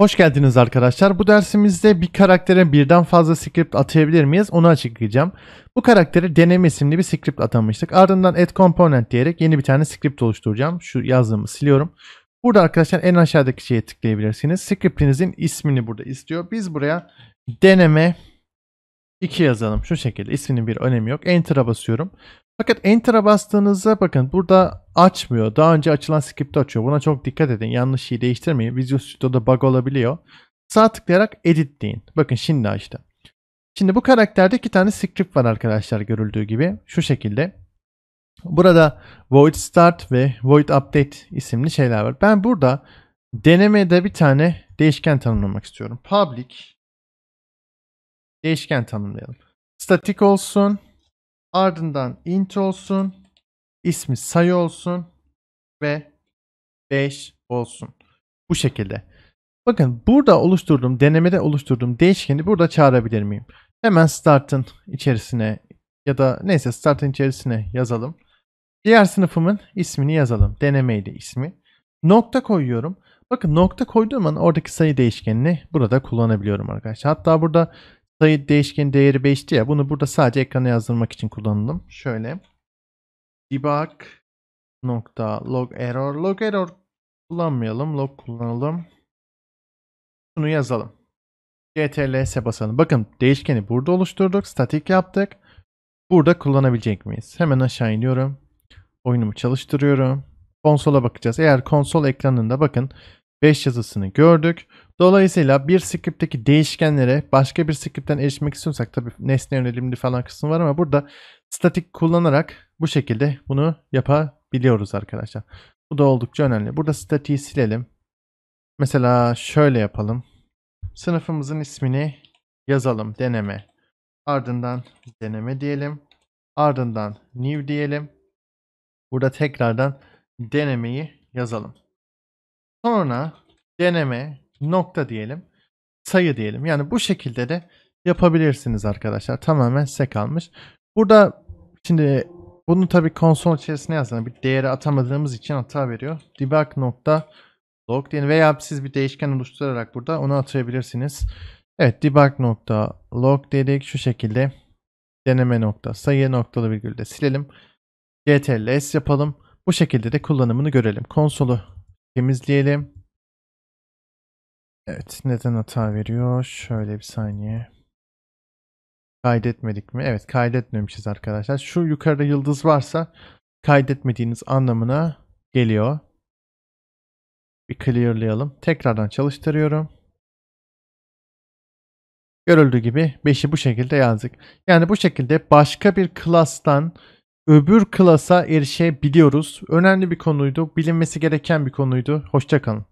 Hoş geldiniz arkadaşlar. Bu dersimizde bir karaktere birden fazla script atayabilir miyiz onu açıklayacağım. Bu karaktere deneme isimli bir script atamıştık. Ardından add component diyerek yeni bir tane script oluşturacağım. Şu yazdığımı siliyorum. Burada arkadaşlar en aşağıdaki şeye tıklayabilirsiniz. Scriptinizin ismini burada istiyor. Biz buraya deneme 2 yazalım. Şu şekilde isminin bir önemi yok. Enter'a basıyorum. Fakat Enter'a bastığınızda bakın burada açmıyor. Daha önce açılan script'i açıyor. Buna çok dikkat edin. Yanlış şeyi değiştirmeyin. Visual Studio'da bug olabiliyor. Sağ tıklayarak edit deyin. Bakın şimdi açtı. Şimdi bu karakterde iki tane script var arkadaşlar görüldüğü gibi. Şu şekilde. Burada void start ve void update isimli şeyler var. Ben burada denemede bir tane değişken tanımlamak istiyorum. Public değişken tanımlayalım. Statik olsun. Ardından int olsun. ismi sayı olsun. Ve 5 olsun. Bu şekilde. Bakın burada oluşturduğum, denemede oluşturduğum değişkeni burada çağırabilir miyim? Hemen start'ın içerisine ya da neyse start'ın içerisine yazalım. Diğer sınıfımın ismini yazalım. Denemeydi ismi. Nokta koyuyorum. Bakın nokta koyduğum an oradaki sayı değişkenini burada kullanabiliyorum arkadaşlar. Hatta burada sayı değişken değeri 5'ti ya. Bunu burada sadece ekrana yazdırmak için kullandım. Şöyle debug nokta log error log error kullanmayalım. Log kullanalım. Şunu yazalım. CTRL'e basalım. Bakın değişkeni burada oluşturduk. Statik yaptık. Burada kullanabilecek miyiz? Hemen aşağı iniyorum. Oyunumu çalıştırıyorum. Konsola bakacağız. Eğer konsol ekranında bakın 5 yazısını gördük. Dolayısıyla bir script'teki değişkenlere başka bir script'ten erişmek istiyorsak tabii nesne yönelimli falan kısım var ama burada statik kullanarak bu şekilde bunu yapabiliyoruz arkadaşlar. Bu da oldukça önemli. Burada statiği silelim. Mesela şöyle yapalım. Sınıfımızın ismini yazalım deneme. Ardından deneme diyelim. Ardından new diyelim. Burada tekrardan denemeyi yazalım. Sonra deneme nokta diyelim. Sayı diyelim. Yani bu şekilde de yapabilirsiniz arkadaşlar. Tamamen size kalmış. Burada şimdi bunu tabi konsol içerisine yazan bir değeri atamadığımız için hata veriyor. Debug nokta log diyelim veya siz bir değişken oluşturarak burada onu atayabilirsiniz. Evet debug nokta log dedik şu şekilde deneme nokta sayı noktalı virgülde silelim. CTRL S yapalım. Bu şekilde de kullanımını görelim. Konsolu Temizleyelim. Evet neden hata veriyor? Şöyle bir saniye. Kaydetmedik mi? Evet kaydetmemişiz arkadaşlar. Şu yukarıda yıldız varsa kaydetmediğiniz anlamına geliyor. Bir clearlayalım. Tekrardan çalıştırıyorum. Görüldüğü gibi 5'i bu şekilde yazdık. Yani bu şekilde başka bir class'tan öbür klasa erişebiliyoruz. Önemli bir konuydu. Bilinmesi gereken bir konuydu. Hoşçakalın.